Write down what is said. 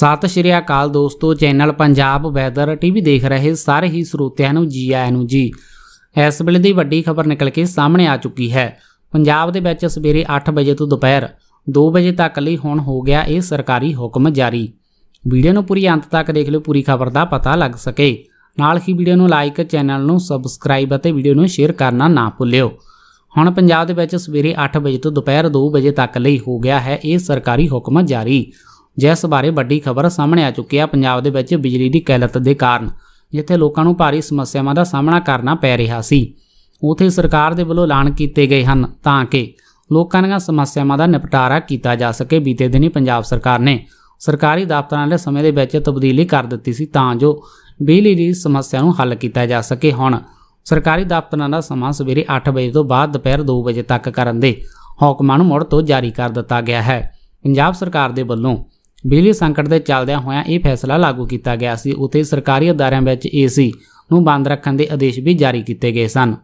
ਸਤਿ ਸ਼੍ਰੀ ਅਕਾਲ ਦੋਸਤੋ channel Punjab weather TV ਦੇਖ ਰਹੇ ਸਾਰੇ ਹੀ ਸਰੋਤਿਆਂ ਨੂੰ ਜੀ ਆਇਆਂ ਨੂੰ ਜੀ ਇਸ ਵੇਲੇ ਦੀ ਵੱਡੀ ਖਬਰ ਨਿਕਲ ਕੇ ਸਾਹਮਣੇ ਆ ਚੁੱਕੀ ਹੈ ਪੰਜਾਬ ਦੇ ਵਿੱਚ ਸਵੇਰੇ 8 ਵਜੇ ਤੋਂ ਦੁਪਹਿਰ 2 ਵਜੇ ਤੱਕ ਲਈ ਹੁਣ ਹੋ ਗਿਆ ਇਹ ਸਰਕਾਰੀ ਹੁਕਮ ਜਾਰੀ ਵੀਡੀਓ ਨੂੰ ਪੂਰੀ ਅੰਤ ਤੱਕ ਦੇਖ ਲਿਓ ਪੂਰੀ ਖਬਰ ਦਾ ਪਤਾ ਲੱਗ ਸਕੇ ਨਾਲ ਹੀ ਵੀਡੀਓ ਨੂੰ ਲਾਈਕ ਚੈਨਲ ਨੂੰ ਸਬਸਕ੍ਰਾਈਬ ਅਤੇ ਵੀਡੀਓ ਨੂੰ ਸ਼ੇਅਰ ਕਰਨਾ ਨਾ ਭੁੱਲਿਓ ਹੁਣ ਪੰਜਾਬ ਦੇ ਵਿੱਚ ਸਵੇਰੇ 8 ਵਜੇ ਤੋਂ ਦੁਪਹਿਰ 2 ਵਜੇ ਤੱਕ ਲਈ ਹੋ ਗਿਆ ਹੈ ਇਹ ਸਰਕਾਰੀ ਹੁਕਮ ਜਾਰੀ ਜਿਸ ਬਾਰੇ ਵੱਡੀ ਖਬਰ ਸਾਹਮਣੇ ਆ ਚੁੱਕੀ ਹੈ ਪੰਜਾਬ ਦੇ ਵਿੱਚ ਬਿਜਲੀ ਦੀ ਕਿੱਲਤ ਦੇ ਕਾਰਨ ਜਿੱਥੇ ਲੋਕਾਂ ਨੂੰ ਭਾਰੀ ਸਮੱਸਿਆਵਾਂ ਦਾ ਸਾਹਮਣਾ ਕਰਨਾ ਪੈ ਰਿਹਾ ਸੀ ਉਥੇ ਸਰਕਾਰ ਦੇ ਵੱਲੋਂ ਐਲਾਨ ਕੀਤੇ ਗਏ ਹਨ ਤਾਂ ਕਿ ਲੋਕਾਂ ਦੀਆਂ ਸਮੱਸਿਆਵਾਂ ਦਾ ਨਿਪਟਾਰਾ ਕੀਤਾ ਜਾ ਸਕੇ ਬੀਤੇ ਦਿਨੀ ਪੰਜਾਬ ਸਰਕਾਰ ਨੇ ਸਰਕਾਰੀ ਦਫ਼ਤਰਾਂ ਦੇ ਸਮੇਂ ਦੇ ਵਿੱਚ ਤਬਦੀਲੀ ਕਰ ਦਿੱਤੀ ਸੀ ਤਾਂ ਜੋ ਬਿਜਲੀ ਦੀ ਸਮੱਸਿਆ ਨੂੰ ਹੱਲ ਕੀਤਾ ਜਾ ਸਕੇ ਹੁਣ ਸਰਕਾਰੀ ਦਫ਼ਤਰਾਂ ਦਾ ਸਮਾਂ ਸਵੇਰੇ 8 ਵਜੇ ਤੋਂ ਬਾਅਦ ਦੁਪਹਿਰ 2 ਵਜੇ ਤੱਕ ਕਰਨ ਦੇ ਹੁਕਮਾਂ ਨੂੰ ਮੁੜ ਤੋਂ ਜਾਰੀ ਕਰ ਦਿੱਤਾ ਗਿਆ ਹੈ ਪੰਜਾਬ ਸਰਕਾਰ ਦੇ ਵੱਲੋਂ ਬਿਜਲੀ ਸੰਕਟ ਦੇ ਚੱਲਦਿਆਂ ਹੋਇਆਂ ਇਹ ਫੈਸਲਾ ਲਾਗੂ ਕੀਤਾ ਗਿਆ ਸੀ ਉਤੇ ਸਰਕਾਰੀ ਅਦਾਰਿਆਂ ਵਿੱਚ ਏਸੀ ਨੂੰ ਬੰਦ ਰੱਖਣ ਦੇ ਆਦੇਸ਼ ਵੀ ਜਾਰੀ ਕੀਤੇ ਗਏ ਸਨ